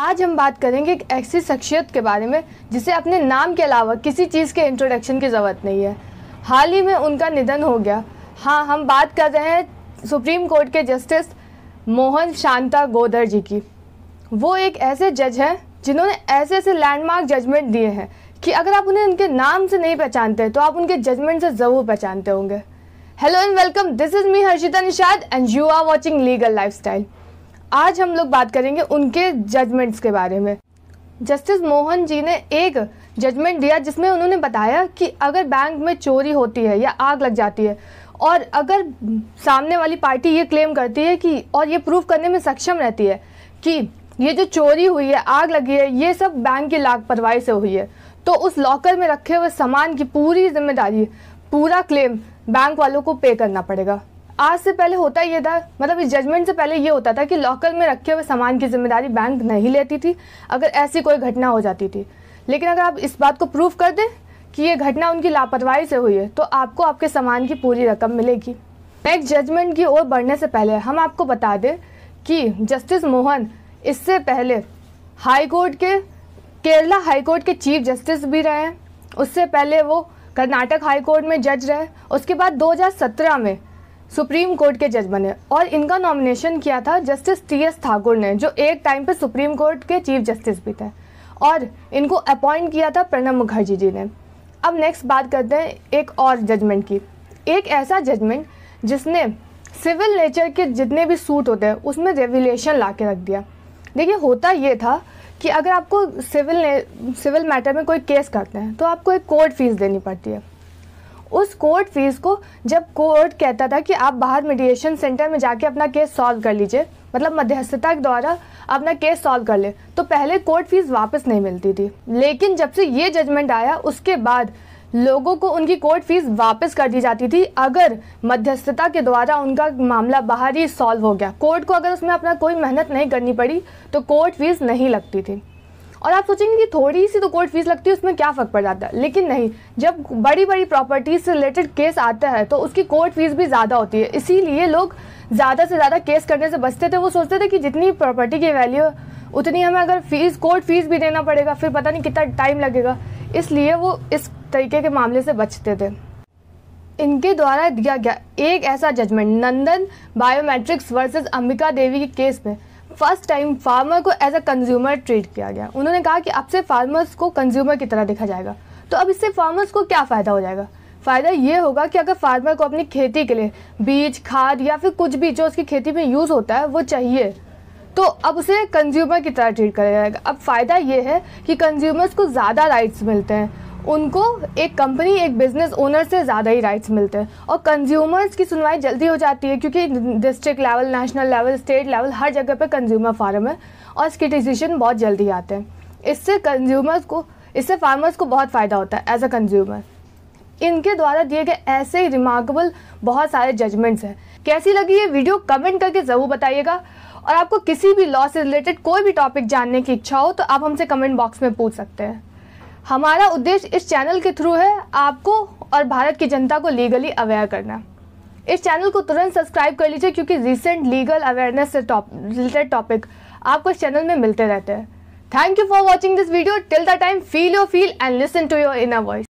आज हम बात करेंगे एक ऐसी शख्सियत के बारे में जिसे अपने नाम के अलावा किसी चीज़ के इंट्रोडक्शन की ज़रूरत नहीं है हाल ही में उनका निधन हो गया हाँ हम बात कर रहे हैं सुप्रीम कोर्ट के जस्टिस मोहन शांता गोदर जी की वो एक ऐसे जज हैं जिन्होंने ऐसे ऐसे लैंडमार्क जजमेंट दिए हैं कि अगर आप उन्हें उनके नाम से नहीं पहचानते तो आप उनके जजमेंट से ज़रूर पहचानते होंगे hello and welcome this is me Harshita Nishad and you are watching legal life आज हम लोग बात करेंगे उनके जजमेंट्स के बारे में जस्टिस मोहन जी ने एक जजमेंट दिया जिसमें उन्होंने बताया कि अगर बैंक में चोरी होती है या आग लग जाती है और अगर सामने वाली पार्टी ये क्लेम करती है कि और ये प्रूव करने में सक्षम रहती है कि ये जो चोरी हुई है आग लगी है ये सब बैंक की लापरवाही से हुई है तो उस लॉकर में रखे हुए सामान की पूरी जिम्मेदारी पूरा क्लेम बैंक वालों को पे करना पड़ेगा आज से पहले होता ये था मतलब इस जजमेंट से पहले ये होता था कि लॉकर में रखे हुए सामान की जिम्मेदारी बैंक नहीं लेती थी अगर ऐसी कोई घटना हो जाती थी लेकिन अगर आप इस बात को प्रूव कर दें कि ये घटना उनकी लापरवाही से हुई है तो आपको आपके सामान की पूरी रकम मिलेगी नेक्स्ट जजमेंट की ओर बढ़ने से पहले हम आपको बता दें कि जस्टिस मोहन इससे पहले हाई कोर्ट के केरला हाई कोर्ट के चीफ जस्टिस भी रहे हैं उससे पहले वो कर्नाटक हाई कोर्ट में जज रहे उसके बाद 2017 में सुप्रीम कोर्ट के जज बने और इनका नॉमिनेशन किया था जस्टिस टी एस ठाकुर ने जो एक टाइम पे सुप्रीम कोर्ट के चीफ जस्टिस भी थे और इनको अपॉइंट किया था प्रणब मुखर्जी जी ने अब नेक्स्ट बात करते हैं एक और जजमेंट की एक ऐसा जजमेंट जिसने सिविल नेचर के जितने भी सूट होते हैं उसमें रेवलेशन ला के रख दिया देखिए होता ये था कि अगर आपको सिविल सिविल मैटर में कोई केस करते हैं तो आपको एक कोर्ट फीस देनी पड़ती है उस कोर्ट फीस को जब कोर्ट कहता था कि आप बाहर मीडिएशन सेंटर में जाके अपना केस सॉल्व कर लीजिए मतलब मध्यस्थता के द्वारा अपना केस सॉल्व कर ले तो पहले कोर्ट फीस वापस नहीं मिलती थी लेकिन जब से ये जजमेंट आया उसके बाद लोगों को उनकी कोर्ट फीस वापस कर दी जाती थी अगर मध्यस्थता के द्वारा उनका मामला बाहर ही सॉल्व हो गया कोर्ट को अगर उसमें अपना कोई मेहनत नहीं करनी पड़ी तो कोर्ट फीस नहीं लगती थी और आप सोचेंगे कि थोड़ी सी तो कोर्ट फीस लगती है उसमें क्या फ़र्क पड़ जाता है लेकिन नहीं जब बड़ी बड़ी प्रॉपर्टीज से रिलेटेड केस आता है तो उसकी कोर्ट फीस भी ज़्यादा होती है इसीलिए लोग ज़्यादा से ज़्यादा केस करने से बचते थे वो सोचते थे कि जितनी प्रॉपर्टी की वैल्यू उतनी हमें अगर फीस कोर्ट फीस भी देना पड़ेगा फिर पता नहीं कितना टाइम लगेगा इसलिए वो इस तरीके के मामले से बचते थे इनके द्वारा दिया गया एक ऐसा judgement Nandan biometrics versus Ambika Devi के केस में फर्स्ट टाइम फार्मर को एज अ कंज्यूमर ट्रीट किया गया उन्होंने कहा कि अब से फार्मर्स को कंज्यूमर की तरह देखा जाएगा तो अब इससे फार्मर्स को क्या फ़ायदा हो जाएगा फ़ायदा ये होगा कि अगर फार्मर को अपनी खेती के लिए बीज खाद या फिर कुछ भी जो उसकी खेती में यूज़ होता है वो चाहिए तो अब उसे कंज्यूमर की तरह ट्रीट किया जाएगा अब फ़ायदा ये है कि कंज्यूमर्स को ज़्यादा राइट्स मिलते हैं उनको एक कंपनी एक बिजनेस ओनर से ज़्यादा ही राइट्स मिलते हैं और कंज्यूमर्स की सुनवाई जल्दी हो जाती है क्योंकि district level national level state level हर जगह पर कंज्यूमर फार्म है और इसके डिसीजन बहुत जल्दी आते हैं इससे कंज्यूमर्स को इससे फार्मर्स को बहुत फ़ायदा होता है एज अ कंज्यूमर इनके द्वारा दिए गए ऐसे ही रिमार्केबल बहुत सारे जजमेंट्स हैं कैसी लगी ये वीडियो कमेंट करके ज़रूर बताइएगा और आपको किसी भी लॉ से रिलेटेड कोई भी टॉपिक जानने की इच्छा हो तो आप हमसे कमेंट बॉक्स में पूछ सकते हैं हमारा उद्देश्य इस चैनल के थ्रू है आपको और भारत की जनता को लीगली अवेयर करना इस चैनल को तुरंत सब्सक्राइब कर लीजिए क्योंकि रिसेंट लीगल अवेयरनेस से रिलेटेड टॉपिक आपको इस चैनल में मिलते रहते हैं thank you for watching this video till the time feel your feel and listen to your inner voice